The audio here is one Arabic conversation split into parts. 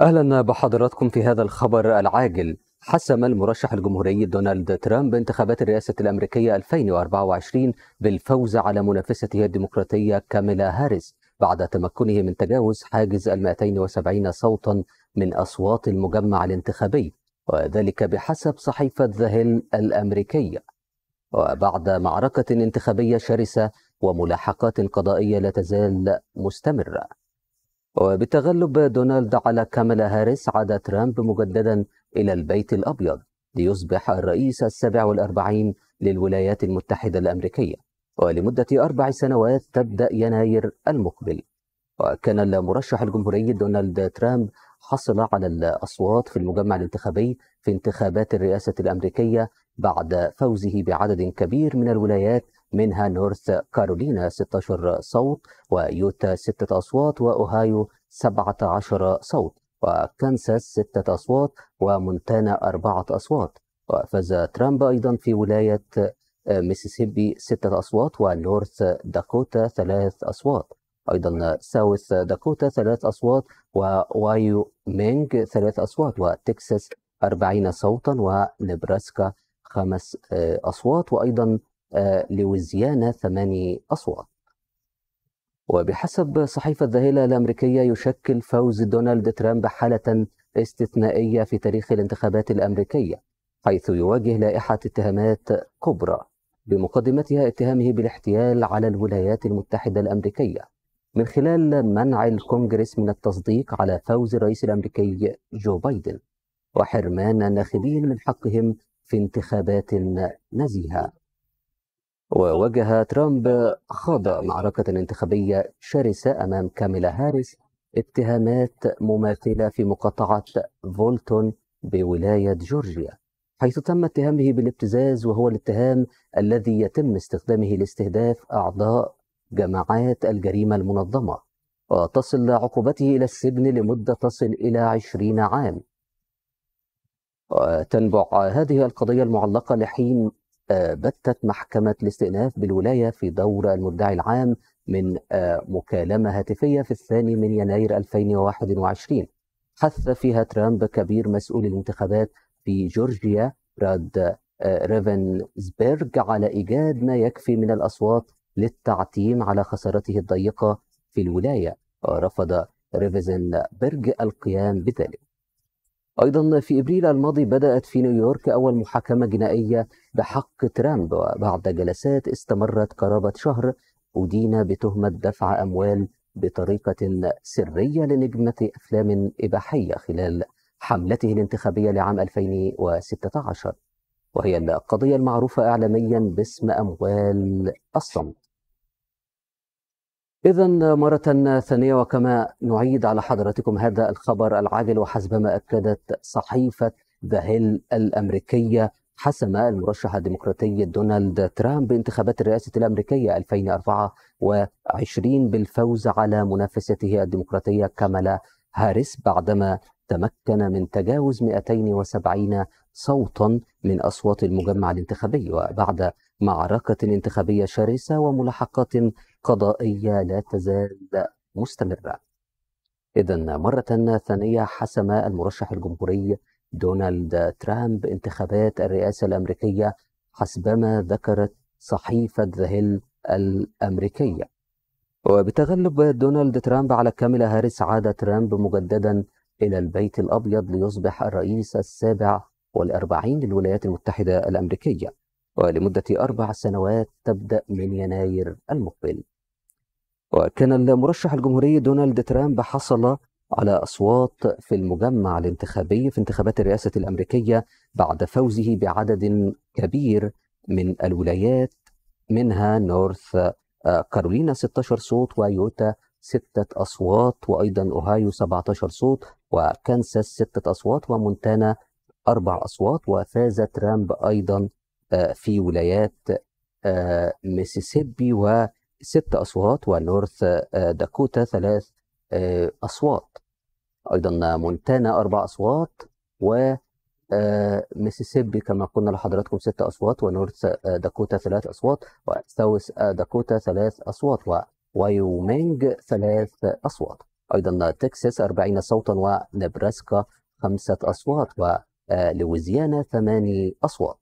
أهلا بحضراتكم في هذا الخبر العاجل حسم المرشح الجمهوري دونالد ترامب انتخابات الرئاسة الأمريكية 2024 بالفوز على منافسته الديمقراطية كاميلا هاريس بعد تمكنه من تجاوز حاجز ال 270 صوتا من أصوات المجمع الانتخابي وذلك بحسب صحيفة ذا هيل الأمريكية وبعد معركة انتخابية شرسة وملاحقات قضائية لا تزال مستمرة وبتغلب دونالد على كاميلا هاريس عاد ترامب مجددا إلى البيت الأبيض ليصبح الرئيس السابع والأربعين للولايات المتحدة الأمريكية ولمدة أربع سنوات تبدأ يناير المقبل وكان المرشح الجمهوري دونالد ترامب حصل على الأصوات في المجمع الانتخابي في انتخابات الرئاسة الأمريكية بعد فوزه بعدد كبير من الولايات منها نورث كارولينا 16 صوت ويوتا 6 أصوات وأوهايو 17 صوت وكانساس 6 أصوات ومونتانا 4 أصوات وفاز ترامب أيضا في ولاية آه، ميسيسيبي 6 أصوات ونورث داكوتا 3 أصوات أيضا ساوث داكوتا 3 أصوات ووايو مينج 3 أصوات وتكساس 40 صوتا ونبراسكا خمس آه، أصوات وأيضا آه، لويزيانا ثماني أصوات وبحسب صحيفة الذهيلة الأمريكية يشكل فوز دونالد ترامب حالة استثنائية في تاريخ الانتخابات الأمريكية حيث يواجه لائحة اتهامات كبرى بمقدمتها اتهامه بالاحتيال على الولايات المتحدة الأمريكية من خلال منع الكونغرس من التصديق على فوز الرئيس الأمريكي جو بايدن وحرمان الناخبين من حقهم في انتخابات نزيهة وواجه ترامب خاض معركة انتخابية شرسة أمام كاميلا هاريس اتهامات مماثلة في مقاطعة فولتون بولاية جورجيا حيث تم اتهامه بالابتزاز وهو الاتهام الذي يتم استخدامه لاستهداف أعضاء جماعات الجريمة المنظمة وتصل عقوبته إلى السجن لمدة تصل إلى عشرين عام تنبع هذه القضية المعلقة لحين آه، بتت محكمة الاستئناف بالولاية في دور المدعي العام من آه، مكالمة هاتفية في الثاني من يناير 2021 حث فيها ترامب كبير مسؤول الانتخابات في جورجيا راد آه، ريفنزبرغ على إيجاد ما يكفي من الأصوات للتعتيم على خسارته الضيقة في الولاية ورفض ريفنزبرج القيام بذلك أيضا في إبريل الماضي بدأت في نيويورك أول محاكمة جنائية بحق ترامب وبعد جلسات استمرت قرابة شهر أدين بتهمة دفع أموال بطريقة سرية لنجمة أفلام إباحية خلال حملته الانتخابية لعام 2016 وهي القضية المعروفة إعلاميا باسم أموال الصمت إذا مرة ثانية وكما نعيد على حضراتكم هذا الخبر العاجل وحسبما أكدت صحيفة ذا هيل الأمريكية حسم المرشح الديمقراطي دونالد ترامب بانتخابات الرئاسة الأمريكية 2024 بالفوز على منافسته الديمقراطية كاملا هاريس بعدما تمكن من تجاوز 270 صوتا من أصوات المجمع الانتخابي وبعد معركة انتخابية شرسة وملاحقات قضائية لا تزال مستمرة إذا مرة ثانية حسم المرشح الجمهوري دونالد ترامب انتخابات الرئاسة الأمريكية حسبما ذكرت صحيفة ذا هيل الأمريكية وبتغلب دونالد ترامب على كاميلا هاريس عاد ترامب مجددا إلى البيت الأبيض ليصبح الرئيس السابع والأربعين للولايات المتحدة الأمريكية ولمدة أربع سنوات تبدأ من يناير المقبل وكان المرشح الجمهوري دونالد ترامب حصل على أصوات في المجمع الانتخابي في انتخابات الرئاسة الأمريكية بعد فوزه بعدد كبير من الولايات منها نورث آه، كارولينا 16 صوت ويوتا 6 أصوات وأيضا أوهايو 17 صوت وكانساس 6 أصوات ومونتانا أربع أصوات وفاز ترامب أيضا آه، في ولايات آه، ميسيسيبي وست أصوات ونورث آه، داكوتا ثلاث أصوات أيضا مونتانا أربع أصوات و ميسيسيبي كما قلنا لحضراتكم ست أصوات ونورث داكوتا ثلاث أصوات وساوث داكوتا ثلاث أصوات ووايومينج ثلاث أصوات أيضا تكساس 40 صوتا ونبراسكا خمسة أصوات ولويزيانا ثماني أصوات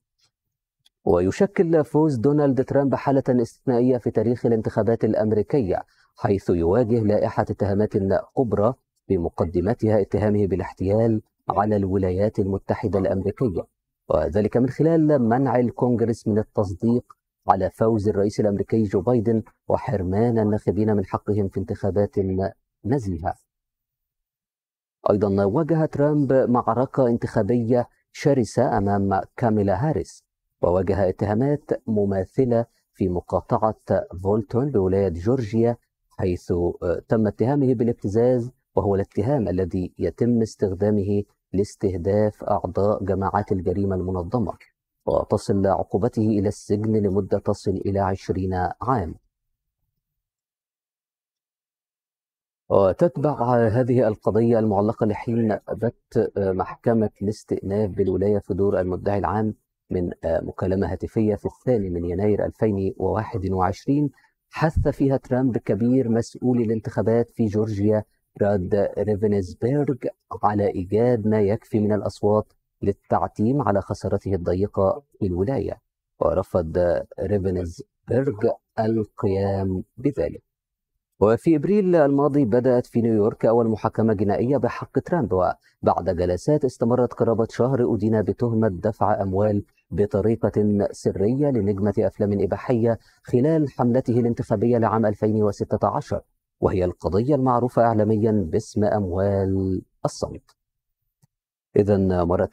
ويشكل فوز دونالد ترامب حالة استثنائية في تاريخ الانتخابات الأمريكية حيث يواجه لائحة اتهامات كبرى بمقدمتها اتهامه بالاحتيال على الولايات المتحدة الأمريكية وذلك من خلال منع الكونغرس من التصديق على فوز الرئيس الأمريكي جو بايدن وحرمان الناخبين من حقهم في انتخابات نزيهة أيضا واجه ترامب معركة انتخابية شرسة أمام كاميلا هاريس وواجه اتهامات مماثلة في مقاطعة فولتون بولاية جورجيا حيث آه، تم اتهامه بالابتزاز وهو الاتهام الذي يتم استخدامه لاستهداف أعضاء جماعات الجريمة المنظمة وتصل عقوبته إلى السجن لمدة تصل إلى عشرين عام وتتبع هذه القضية المعلقة لحين بت آه، محكمة الاستئناف بالولاية في دور المدعي العام من آه، مكالمة هاتفية في الثاني من يناير 2021 حث فيها ترامب كبير مسؤول الانتخابات في جورجيا راد ريفنزبيرج على إيجاد ما يكفي من الأصوات للتعتيم على خسارته الضيقة للولاية ورفض ريفنزبيرج القيام بذلك وفي ابريل الماضي بدات في نيويورك اول محاكمه جنائيه بحق ترامب وبعد جلسات استمرت قرابه شهر ادين بتهمه دفع اموال بطريقة سرية لنجمة أفلام إباحية خلال حملته الانتخابية لعام 2016 وهي القضية المعروفة إعلاميا باسم أموال الصمت إذا مرة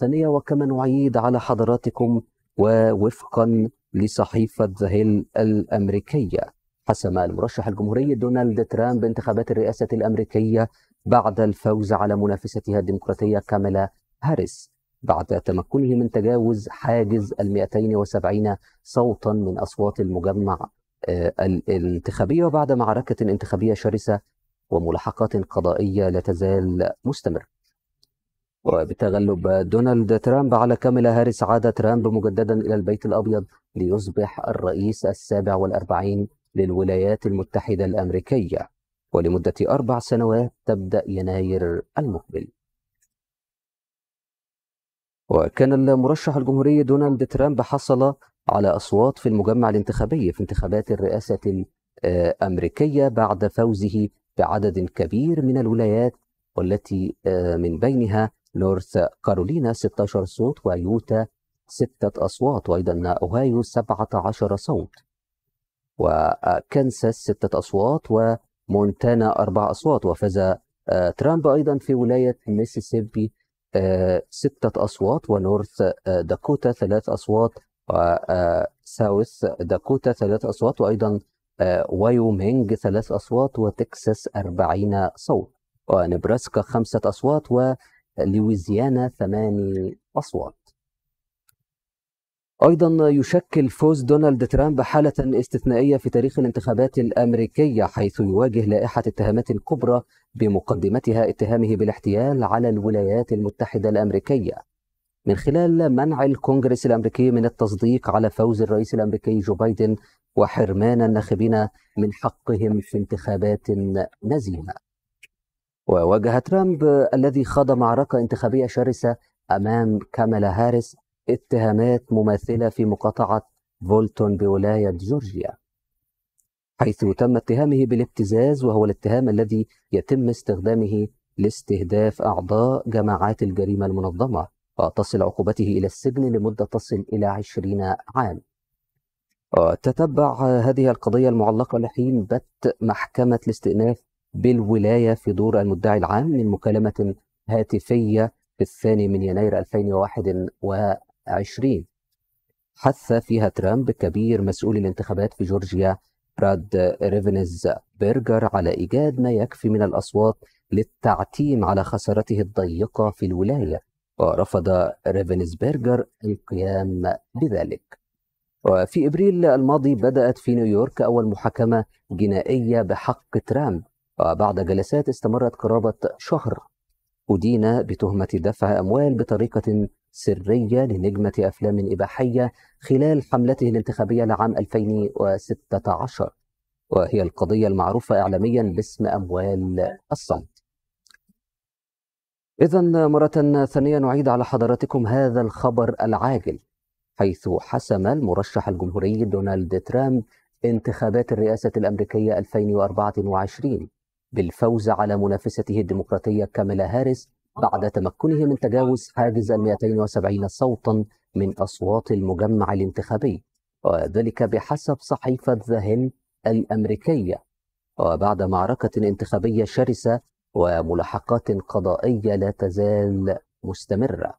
ثانية وكما نعيد على حضراتكم ووفقا لصحيفة هيل الأمريكية حسم المرشح الجمهوري دونالد ترامب انتخابات الرئاسة الأمريكية بعد الفوز على منافستها الديمقراطية كاميلا هاريس بعد تمكنه من تجاوز حاجز ال 270 صوتا من اصوات المجمع آه، الانتخابي وبعد معركه انتخابيه شرسه وملاحقات قضائيه لا تزال مستمره. وبتغلب دونالد ترامب على كاميلا هاريس عاد ترامب مجددا الى البيت الابيض ليصبح الرئيس السابع والأربعين للولايات المتحده الامريكيه ولمده اربع سنوات تبدا يناير المقبل. وكان المرشح الجمهوري دونالد ترامب حصل على أصوات في المجمع الانتخابي في انتخابات الرئاسة الأمريكية بعد فوزه بعدد كبير من الولايات والتي آه، من بينها نورث كارولينا 16 صوت ويوتا 6 أصوات وأيضا أوهايو 17 صوت وكنساس 6 أصوات ومونتانا 4 أصوات وفاز آه، ترامب أيضا في ولاية ميسيسيبي آه، ستة أصوات ونورث آه، داكوتا ثلاث أصوات وساوث آه، داكوتا ثلاث أصوات وأيضا وايومينج ثلاث أصوات وتكساس أربعين صوت ونبراسكا خمسة أصوات ولويزيانا ثماني أصوات أيضا يشكل فوز دونالد ترامب حالة استثنائية في تاريخ الانتخابات الأمريكية حيث يواجه لائحة اتهامات كبرى بمقدمتها اتهامه بالاحتيال على الولايات المتحدة الأمريكية من خلال منع الكونغرس الأمريكي من التصديق على فوز الرئيس الأمريكي جو بايدن وحرمان الناخبين من حقهم في انتخابات نزيهة وواجه ترامب الذي خاض معركة انتخابية شرسة أمام كامالا هاريس اتهامات مماثلة في مقاطعة فولتون بولاية جورجيا حيث تم اتهامه بالابتزاز وهو الاتهام الذي يتم استخدامه لاستهداف أعضاء جماعات الجريمة المنظمة وتصل عقوبته إلى السجن لمدة تصل إلى 20 عام تتبع هذه القضية المعلقة لحين بت محكمة الاستئناف بالولاية في دور المدعي العام من مكالمة هاتفية في الثاني من يناير 2021 20 حث فيها ترامب كبير مسؤول الانتخابات في جورجيا براد ريفنز بيرجر على إيجاد ما يكفي من الأصوات للتعتيم على خسارته الضيقة في الولاية ورفض ريفنز بيرجر القيام بذلك وفي إبريل الماضي بدأت في نيويورك أول محاكمة جنائية بحق ترامب وبعد جلسات استمرت قرابة شهر أدين بتهمة دفع أموال بطريقة سرية لنجمة أفلام إباحية خلال حملته الانتخابية لعام 2016 وهي القضية المعروفة إعلاميا باسم أموال الصمت إذا مرة ثانية نعيد على حضراتكم هذا الخبر العاجل حيث حسم المرشح الجمهوري دونالد ترامب انتخابات الرئاسة الأمريكية 2024 بالفوز على منافسته الديمقراطية كاميلا هاريس بعد تمكنه من تجاوز حاجز ال 270 صوتا من أصوات المجمع الانتخابي وذلك بحسب صحيفة ذا هيل الأمريكية وبعد معركة انتخابية شرسة وملاحقات قضائية لا تزال مستمرة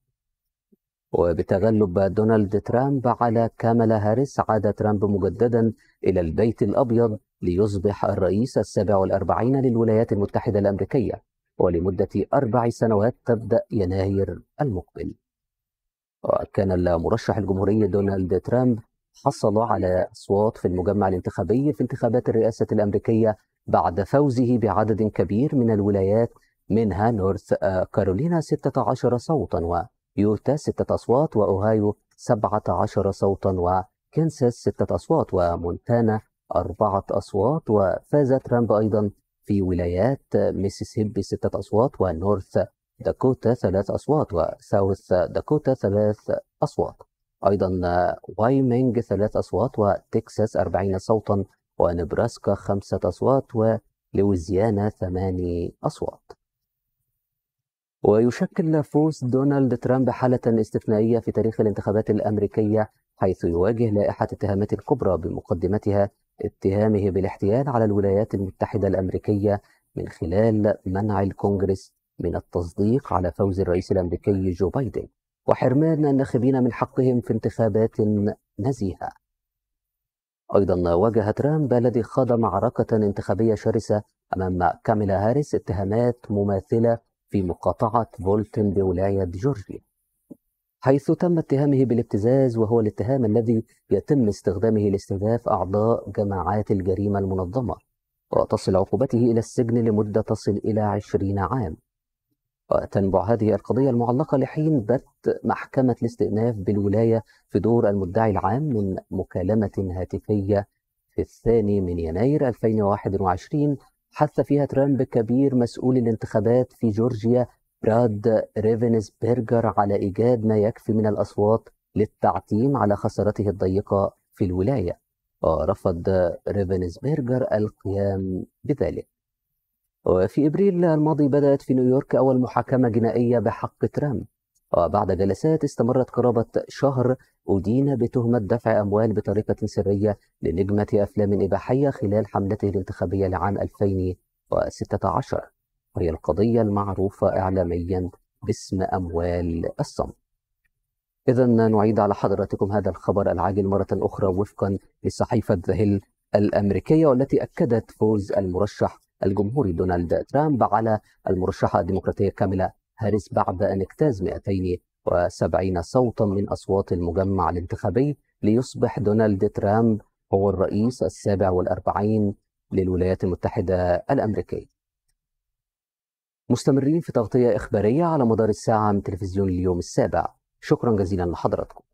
وبتغلب دونالد ترامب على كامالا هاريس عاد ترامب مجددا إلى البيت الأبيض ليصبح الرئيس السابع والأربعين للولايات المتحدة الأمريكية ولمدة أربع سنوات تبدأ يناير المقبل وكان المرشح الجمهوري دونالد ترامب حصل على أصوات في المجمع الانتخابي في انتخابات الرئاسة الأمريكية بعد فوزه بعدد كبير من الولايات منها نورث كارولينا 16 صوتا ويوتا 6 أصوات وأوهايو 17 صوتا وكنساس 6 أصوات ومونتانا أربعة أصوات وفاز ترامب أيضا في ولايات ميسيسيبي ستة أصوات ونورث داكوتا ثلاث أصوات وساوث داكوتا ثلاث أصوات أيضا وايمينج ثلاث أصوات وتكساس أربعين صوتا ونبراسكا خمسة أصوات ولويزيانا ثماني أصوات ويشكل نفوس دونالد ترامب حالة استثنائية في تاريخ الانتخابات الأمريكية حيث يواجه لائحة اتهامات كبرى بمقدمتها اتهامه بالاحتيال على الولايات المتحدة الأمريكية من خلال منع الكونغرس من التصديق على فوز الرئيس الأمريكي جو بايدن وحرمان الناخبين من حقهم في انتخابات نزيهة أيضا واجه ترامب الذي خاض معركة انتخابية شرسة أمام كاميلا هاريس اتهامات مماثلة في مقاطعة فولتن بولاية جورجيا حيث تم اتهامه بالابتزاز وهو الاتهام الذي يتم استخدامه لاستهداف أعضاء جماعات الجريمة المنظمة وتصل عقوبته إلى السجن لمدة تصل إلى عشرين عام وتنبع هذه القضية المعلقة لحين بت محكمة الاستئناف بالولاية في دور المدعي العام من مكالمة هاتفية في الثاني من يناير 2021 حث فيها ترامب كبير مسؤول الانتخابات في جورجيا براد بيرجر على إيجاد ما يكفي من الأصوات للتعتيم على خسارته الضيقة في الولاية ورفض بيرجر القيام بذلك وفي إبريل الماضي بدأت في نيويورك أول محاكمة جنائية بحق ترامب وبعد جلسات استمرت قرابة شهر أدين بتهمة دفع أموال بطريقة سرية لنجمة أفلام إباحية خلال حملته الانتخابية لعام 2016 وهي القضية المعروفة إعلاميا باسم أموال الصمت إذا نعيد على حضراتكم هذا الخبر العاجل مرة أخرى وفقا لصحيفة ذا هيل الأمريكية والتي أكدت فوز المرشح الجمهوري دونالد ترامب على المرشحة الديمقراطية كاميلا هاريس بعد أن اجتاز 270 صوتا من أصوات المجمع الانتخابي ليصبح دونالد ترامب هو الرئيس السابع والأربعين للولايات المتحدة الأمريكية مستمرين في تغطية إخبارية على مدار الساعة من تلفزيون اليوم السابع شكرا جزيلا لحضراتكم